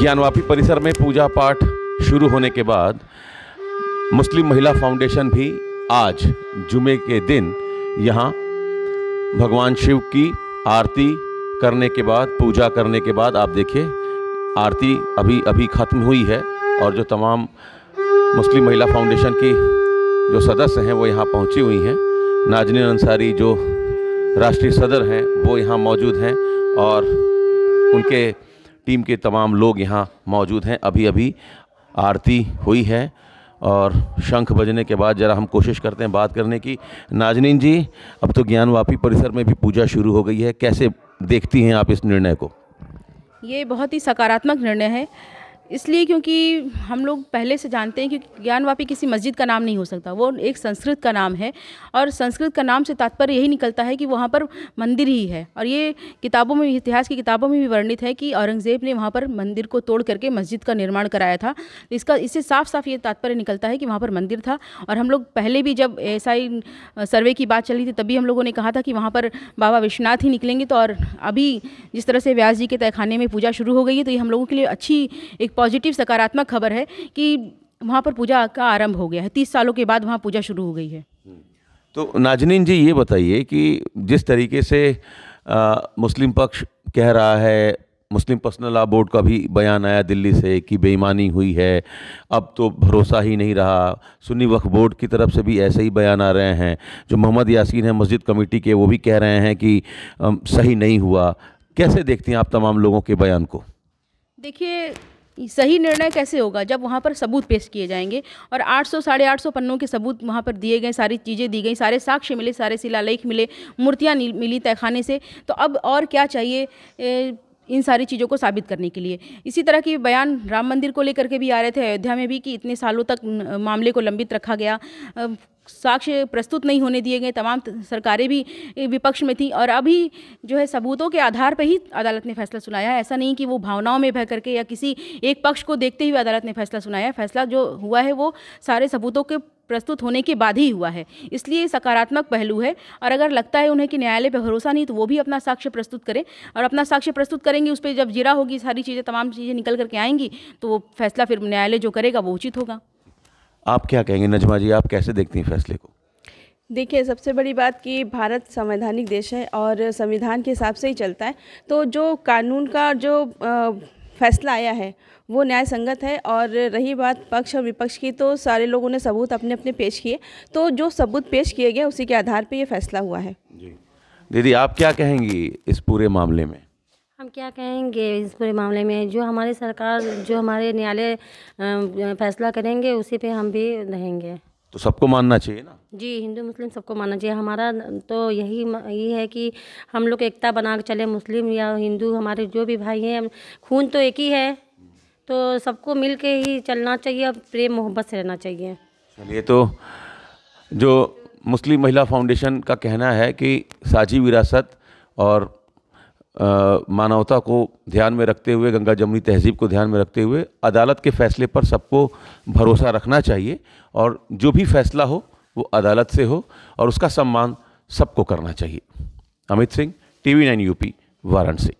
ज्ञानवापी परिसर में पूजा पाठ शुरू होने के बाद मुस्लिम महिला फाउंडेशन भी आज जुमे के दिन यहाँ भगवान शिव की आरती करने के बाद पूजा करने के बाद आप देखिए आरती अभी अभी ख़त्म हुई है और जो तमाम मुस्लिम महिला फाउंडेशन की जो सदस्य हैं वो यहाँ पहुँची हुई हैं नाजनी अंसारी जो राष्ट्रीय सदर हैं वो यहाँ मौजूद हैं और उनके टीम के तमाम लोग यहाँ मौजूद हैं अभी अभी आरती हुई है और शंख बजने के बाद ज़रा हम कोशिश करते हैं बात करने की नाजनीन जी अब तो ज्ञानवापी परिसर में भी पूजा शुरू हो गई है कैसे देखती हैं आप इस निर्णय को ये बहुत ही सकारात्मक निर्णय है इसलिए क्योंकि हम लोग पहले से जानते हैं कि ज्ञानवापी किसी मस्जिद का नाम नहीं हो सकता वो एक संस्कृत का नाम है और संस्कृत का नाम से तात्पर्य यही निकलता है कि वहाँ पर मंदिर ही है और ये किताबों में इतिहास की किताबों में भी वर्णित है कि औरंगज़ेब ने वहाँ पर मंदिर को तोड़ करके मस्जिद का निर्माण कराया था इसका इससे साफ साफ ये तात्पर्य निकलता है कि वहाँ पर मंदिर था और हम लोग पहले भी जब एस सर्वे की बात चली थी तभी हम लोगों ने कहा था कि वहाँ पर बाबा विश्वनाथ ही निकलेंगे तो और अभी जिस तरह से व्यास जी के तयखाने में पूजा शुरू हो गई है तो ये हम लोगों के लिए अच्छी एक पॉजिटिव सकारात्मक खबर है कि वहाँ पर पूजा का आरंभ हो गया है तीस सालों के बाद वहाँ पूजा शुरू हो गई है तो नाजनीन जी ये बताइए कि जिस तरीके से आ, मुस्लिम पक्ष कह रहा है मुस्लिम पर्सनल लॉ बोर्ड का भी बयान आया दिल्ली से कि बेईमानी हुई है अब तो भरोसा ही नहीं रहा सुन्नी वक्फ बोर्ड की तरफ से भी ऐसे ही बयान आ रहे हैं जो मोहम्मद यासीन है मस्जिद कमेटी के वो भी कह रहे हैं कि सही नहीं हुआ कैसे देखती हैं आप तमाम लोगों के बयान को देखिए सही निर्णय कैसे होगा जब वहाँ पर सबूत पेश किए जाएंगे और 800 साढ़े आठ पन्नों के सबूत वहाँ पर दिए गए सारी चीज़ें दी गई सारे साक्ष्य मिले सारे शिलालेख मिले मूर्तियाँ मिली तहखाने से तो अब और क्या चाहिए ए, इन सारी चीज़ों को साबित करने के लिए इसी तरह की बयान राम मंदिर को लेकर के भी आ रहे थे अयोध्या में भी कि इतने सालों तक मामले को लंबित रखा गया साक्ष्य प्रस्तुत नहीं होने दिए गए तमाम सरकारें भी विपक्ष में थी और अभी जो है सबूतों के आधार पर ही अदालत ने फैसला सुनाया ऐसा नहीं कि वो भावनाओं में बह करके या किसी एक पक्ष को देखते हुए अदालत ने फैसला सुनाया फैसला जो हुआ है वो सारे सबूतों के प्रस्तुत होने के बाद ही हुआ है इसलिए सकारात्मक पहलू है और अगर लगता है उन्हें कि न्यायालय पर भरोसा नहीं तो वो भी अपना साक्ष्य प्रस्तुत करें और अपना साक्ष्य प्रस्तुत करेंगे उस पर जब जिरा होगी सारी चीज़ें तमाम चीज़ें निकल करके आएंगी तो वो फैसला फिर न्यायालय जो करेगा वो उचित होगा आप क्या कहेंगे नजमा जी आप कैसे देखती हैं फैसले को देखिए सबसे बड़ी बात कि भारत संवैधानिक देश है और संविधान के हिसाब से ही चलता है तो जो कानून का जो फैसला आया है वो न्याय संगत है और रही बात पक्ष और विपक्ष की तो सारे लोगों ने सबूत अपने अपने पेश किए तो जो सबूत पेश किए गए उसी के आधार पर ये फैसला हुआ है जी दीदी आप क्या कहेंगी इस पूरे मामले में क्या कहेंगे इस पूरे मामले में जो हमारी सरकार जो हमारे न्यायालय फैसला करेंगे उसी पे हम भी रहेंगे तो सबको मानना चाहिए ना जी हिंदू मुस्लिम सबको मानना चाहिए हमारा तो यही ये है कि हम लोग एकता बना के चले मुस्लिम या हिंदू हमारे जो भी भाई हैं खून तो एक ही है तो सबको मिल के ही चलना चाहिए और प्रेम मोहब्बत से रहना चाहिए चलिए तो जो मुस्लिम महिला फाउंडेशन का कहना है कि साझी विरासत और मानवता को ध्यान में रखते हुए गंगा जमुनी तहजीब को ध्यान में रखते हुए अदालत के फैसले पर सबको भरोसा रखना चाहिए और जो भी फैसला हो वो अदालत से हो और उसका सम्मान सबको करना चाहिए Amit Singh TV nine UP Varanasi